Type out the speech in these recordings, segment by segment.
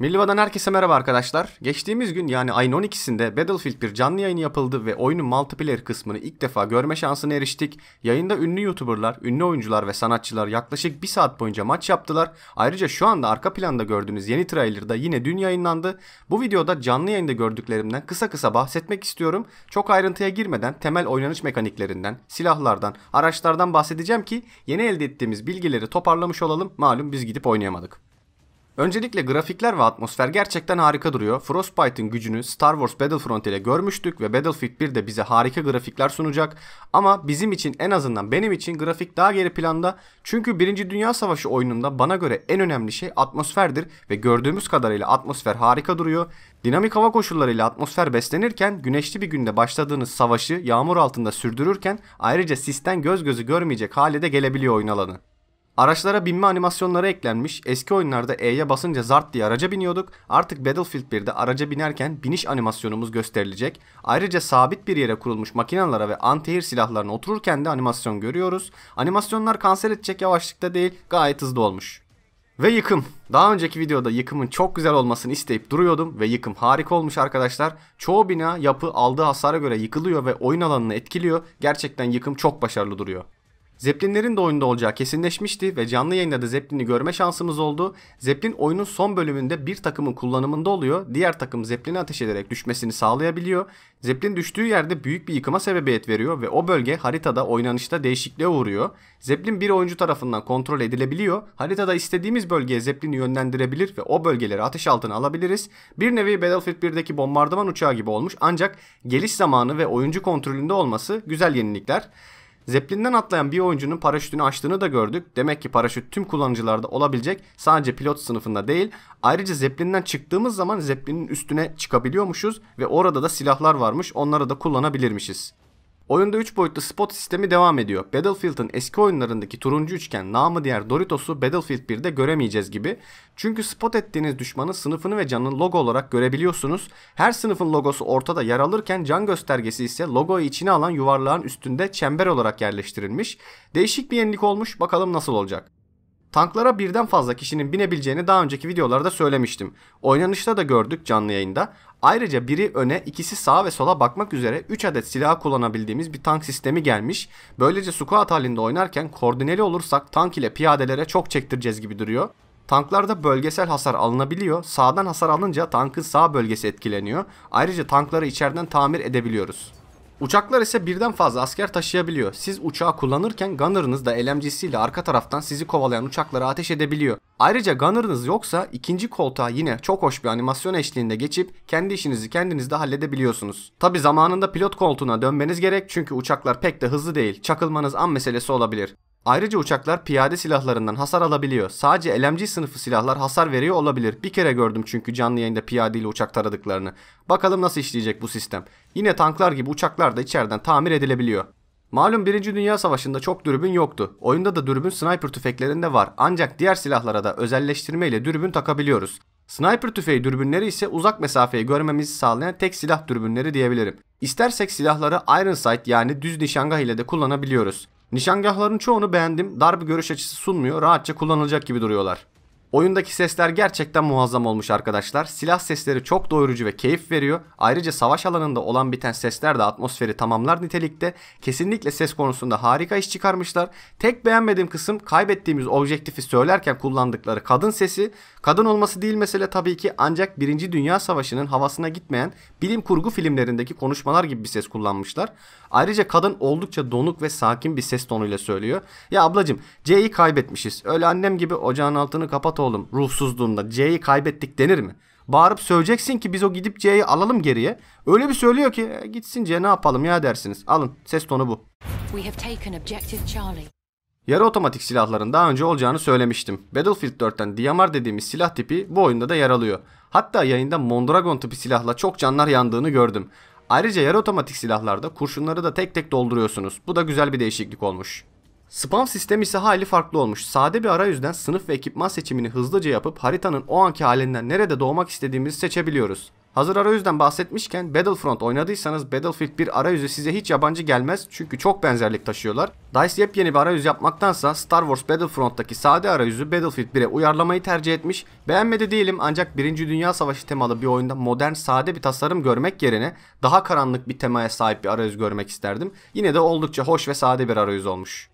Milliva'dan herkese merhaba arkadaşlar. Geçtiğimiz gün yani ayın 12'sinde Battlefield bir canlı yayını yapıldı ve oyunun multiplayer kısmını ilk defa görme şansına eriştik. Yayında ünlü YouTuber'lar, ünlü oyuncular ve sanatçılar yaklaşık 1 saat boyunca maç yaptılar. Ayrıca şu anda arka planda gördüğünüz yeni trailer'da yine dün yayınlandı. Bu videoda canlı yayında gördüklerimden kısa kısa bahsetmek istiyorum. Çok ayrıntıya girmeden temel oynanış mekaniklerinden, silahlardan, araçlardan bahsedeceğim ki yeni elde ettiğimiz bilgileri toparlamış olalım. Malum biz gidip oynayamadık. Öncelikle grafikler ve atmosfer gerçekten harika duruyor. Frostbite'in gücünü Star Wars Battlefront ile görmüştük ve Battlefield 1 de bize harika grafikler sunacak. Ama bizim için en azından benim için grafik daha geri planda. Çünkü 1. Dünya Savaşı oyununda bana göre en önemli şey atmosferdir ve gördüğümüz kadarıyla atmosfer harika duruyor. Dinamik hava koşullarıyla atmosfer beslenirken güneşli bir günde başladığınız savaşı yağmur altında sürdürürken ayrıca sisten göz gözü görmeyecek hale de gelebiliyor oyun alanı. Araçlara binme animasyonları eklenmiş. Eski oyunlarda E'ye basınca zart diye araca biniyorduk. Artık Battlefield 1'de araca binerken biniş animasyonumuz gösterilecek. Ayrıca sabit bir yere kurulmuş makinalara ve antihir silahlarına otururken de animasyon görüyoruz. Animasyonlar kanser edecek yavaşlıkta değil gayet hızlı olmuş. Ve yıkım. Daha önceki videoda yıkımın çok güzel olmasını isteyip duruyordum ve yıkım harika olmuş arkadaşlar. Çoğu bina yapı aldığı hasara göre yıkılıyor ve oyun alanını etkiliyor. Gerçekten yıkım çok başarılı duruyor. Zeppelinlerin de oyunda olacağı kesinleşmişti ve canlı yayında da Zeppelin'i görme şansımız oldu. Zeppelin oyunun son bölümünde bir takımın kullanımında oluyor. Diğer takım Zeppelin'i ateş ederek düşmesini sağlayabiliyor. Zeppelin düştüğü yerde büyük bir yıkıma sebebiyet veriyor ve o bölge haritada oynanışta değişikliğe uğruyor. Zeppelin bir oyuncu tarafından kontrol edilebiliyor. Haritada istediğimiz bölgeye Zeppelin'i yönlendirebilir ve o bölgeleri ateş altına alabiliriz. Bir nevi Battlefield 1'deki bombardıman uçağı gibi olmuş ancak geliş zamanı ve oyuncu kontrolünde olması güzel yenilikler. Zeplinden atlayan bir oyuncunun paraşütünü açtığını da gördük. Demek ki paraşüt tüm kullanıcılarda olabilecek sadece pilot sınıfında değil. Ayrıca zeplinden çıktığımız zaman zeplinin üstüne çıkabiliyormuşuz ve orada da silahlar varmış onları da kullanabilirmişiz. Oyunda 3 boyutlu spot sistemi devam ediyor. Battlefield'ın eski oyunlarındaki turuncu üçgen namı diğer Doritos'u Battlefield 1'de göremeyeceğiz gibi. Çünkü spot ettiğiniz düşmanın sınıfını ve canını logo olarak görebiliyorsunuz. Her sınıfın logosu ortada yer alırken can göstergesi ise logoyu içine alan yuvarlağın üstünde çember olarak yerleştirilmiş. Değişik bir yenilik olmuş bakalım nasıl olacak. Tanklara birden fazla kişinin binebileceğini daha önceki videolarda söylemiştim. Oynanışta da gördük canlı yayında. Ayrıca biri öne, ikisi sağa ve sola bakmak üzere 3 adet silah kullanabildiğimiz bir tank sistemi gelmiş. Böylece squat halinde oynarken koordineli olursak tank ile piyadelere çok çektireceğiz gibi duruyor. Tanklarda bölgesel hasar alınabiliyor. Sağdan hasar alınca tankın sağ bölgesi etkileniyor. Ayrıca tankları içeriden tamir edebiliyoruz. Uçaklar ise birden fazla asker taşıyabiliyor. Siz uçağı kullanırken gunner'ınız da LMG'siyle arka taraftan sizi kovalayan uçaklara ateş edebiliyor. Ayrıca gunner'ınız yoksa ikinci koltuğa yine çok hoş bir animasyon eşliğinde geçip kendi işinizi kendiniz de halledebiliyorsunuz. Tabi zamanında pilot koltuğuna dönmeniz gerek çünkü uçaklar pek de hızlı değil. Çakılmanız an meselesi olabilir. Ayrıca uçaklar piyade silahlarından hasar alabiliyor. Sadece LMG sınıfı silahlar hasar veriyor olabilir. Bir kere gördüm çünkü canlı yayında piyadeyle uçak taradıklarını. Bakalım nasıl işleyecek bu sistem. Yine tanklar gibi uçaklar da içeriden tamir edilebiliyor. Malum 1. Dünya Savaşı'nda çok dürbün yoktu. Oyunda da dürbün sniper tüfeklerinde var ancak diğer silahlara da özelleştirme ile dürbün takabiliyoruz. Sniper tüfeği dürbünleri ise uzak mesafeyi görmemizi sağlayan tek silah dürbünleri diyebilirim. İstersek silahları iron sight yani düz nişangah ile de kullanabiliyoruz. Nişangahların çoğunu beğendim. Dar bir görüş açısı sunmuyor. Rahatça kullanılacak gibi duruyorlar. Oyundaki sesler gerçekten muazzam olmuş arkadaşlar. Silah sesleri çok doyurucu ve keyif veriyor. Ayrıca savaş alanında olan biten sesler de atmosferi tamamlar nitelikte. Kesinlikle ses konusunda harika iş çıkarmışlar. Tek beğenmediğim kısım kaybettiğimiz objektifi söylerken kullandıkları kadın sesi. Kadın olması değil mesele tabii ki ancak 1. Dünya Savaşı'nın havasına gitmeyen bilim kurgu filmlerindeki konuşmalar gibi bir ses kullanmışlar. Ayrıca kadın oldukça donuk ve sakin bir ses tonuyla söylüyor. Ya ablacım C'yi kaybetmişiz. Öyle annem gibi ocağın altını kapat oğlum ruhsuzluğunda C'yi kaybettik denir mi? Bağırıp söyleyeceksin ki biz o gidip C'yi alalım geriye. Öyle bir söylüyor ki e, gitsin C ne yapalım ya dersiniz. Alın ses tonu bu. Yarı otomatik silahların daha önce olacağını söylemiştim. Battlefield 4'ten DMR dediğimiz silah tipi bu oyunda da yer alıyor. Hatta yayında Mondragon tipi silahla çok canlar yandığını gördüm. Ayrıca yarı otomatik silahlarda kurşunları da tek tek dolduruyorsunuz. Bu da güzel bir değişiklik olmuş. Spam sistemi ise hali farklı olmuş. Sade bir arayüzden sınıf ve ekipman seçimini hızlıca yapıp haritanın o anki halinden nerede doğmak istediğimizi seçebiliyoruz. Hazır arayüzden bahsetmişken Battlefront oynadıysanız Battlefield bir arayüzü size hiç yabancı gelmez çünkü çok benzerlik taşıyorlar. DICE yepyeni bir arayüz yapmaktansa Star Wars Battlefront'taki sade arayüzü Battlefield 1'e uyarlamayı tercih etmiş. Beğenmedi değilim ancak 1. Dünya Savaşı temalı bir oyunda modern sade bir tasarım görmek yerine daha karanlık bir temaya sahip bir arayüz görmek isterdim. Yine de oldukça hoş ve sade bir arayüz olmuş.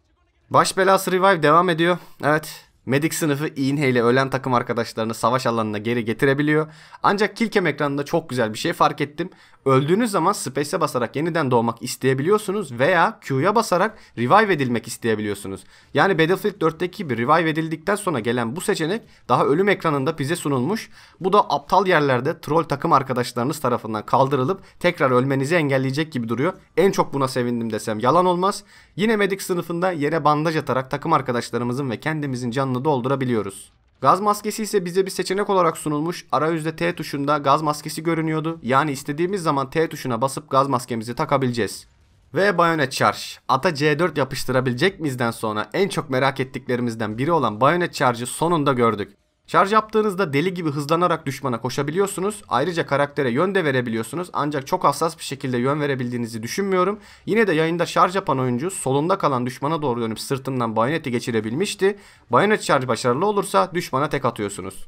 Baş belası revive devam ediyor. Evet Medik sınıfı İnhe ile ölen takım arkadaşlarını savaş alanına geri getirebiliyor. Ancak Kilkem ekranında çok güzel bir şey fark ettim. Öldüğünüz zaman Space'e basarak yeniden doğmak isteyebiliyorsunuz veya Q'ya basarak revive edilmek isteyebiliyorsunuz. Yani Battlefield 4'teki bir revive edildikten sonra gelen bu seçenek daha ölüm ekranında bize sunulmuş. Bu da aptal yerlerde troll takım arkadaşlarınız tarafından kaldırılıp tekrar ölmenizi engelleyecek gibi duruyor. En çok buna sevindim desem yalan olmaz. Yine Medik sınıfında yere bandaj atarak takım arkadaşlarımızın ve kendimizin canını anında doldurabiliyoruz. Gaz maskesi ise bize bir seçenek olarak sunulmuş. Ara Arayüzde T tuşunda gaz maskesi görünüyordu. Yani istediğimiz zaman T tuşuna basıp gaz maskemizi takabileceğiz. Ve bayonet şarj. Ata C4 yapıştırabilecek mizden sonra en çok merak ettiklerimizden biri olan bayonet şarjı sonunda gördük. Şarj yaptığınızda deli gibi hızlanarak düşmana koşabiliyorsunuz. Ayrıca karaktere yön de verebiliyorsunuz. Ancak çok hassas bir şekilde yön verebildiğinizi düşünmüyorum. Yine de yayında şarj yapan oyuncu solunda kalan düşmana doğru dönüp sırtından bayoneti geçirebilmişti. Bayonet şarj başarılı olursa düşmana tek atıyorsunuz.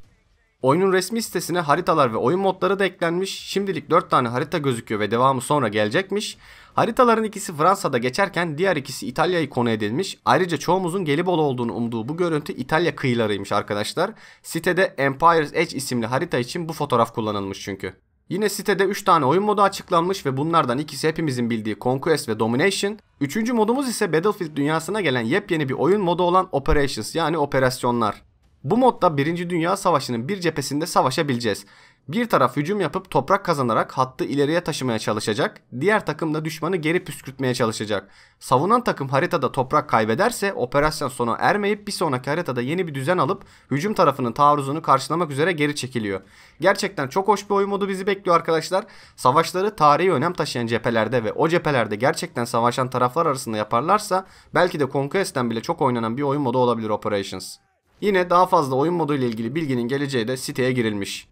Oyunun resmi sitesine haritalar ve oyun modları da eklenmiş. Şimdilik 4 tane harita gözüküyor ve devamı sonra gelecekmiş. Haritaların ikisi Fransa'da geçerken diğer ikisi İtalya'yı konu edilmiş. Ayrıca çoğumuzun Gelibolu olduğunu umduğu bu görüntü İtalya kıyılarıymış arkadaşlar. Sitede Empire's Edge isimli harita için bu fotoğraf kullanılmış çünkü. Yine sitede 3 tane oyun modu açıklanmış ve bunlardan ikisi hepimizin bildiği Conquest ve Domination. Üçüncü modumuz ise Battlefield dünyasına gelen yepyeni bir oyun modu olan Operations yani operasyonlar. Bu modda 1. Dünya Savaşı'nın bir cephesinde savaşabileceğiz. Bir taraf hücum yapıp toprak kazanarak hattı ileriye taşımaya çalışacak, diğer takım da düşmanı geri püskürtmeye çalışacak. Savunan takım haritada toprak kaybederse operasyon sona ermeyip bir sonraki haritada yeni bir düzen alıp hücum tarafının taarruzunu karşılamak üzere geri çekiliyor. Gerçekten çok hoş bir oyun modu bizi bekliyor arkadaşlar. Savaşları tarihi önem taşıyan cephelerde ve o cephelerde gerçekten savaşan taraflar arasında yaparlarsa belki de Conquest'ten bile çok oynanan bir oyun modu olabilir Operations. Yine daha fazla oyun moduyla ilgili bilginin geleceği de siteye girilmiş.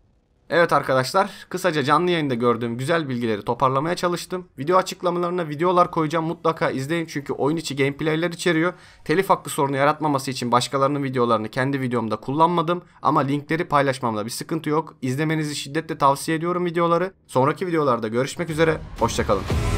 Evet arkadaşlar kısaca canlı yayında gördüğüm güzel bilgileri toparlamaya çalıştım. Video açıklamalarına videolar koyacağım mutlaka izleyin çünkü oyun içi gameplayler içeriyor. Telif hakkı sorunu yaratmaması için başkalarının videolarını kendi videomda kullanmadım ama linkleri paylaşmamda bir sıkıntı yok. İzlemenizi şiddetle tavsiye ediyorum videoları. Sonraki videolarda görüşmek üzere hoşçakalın.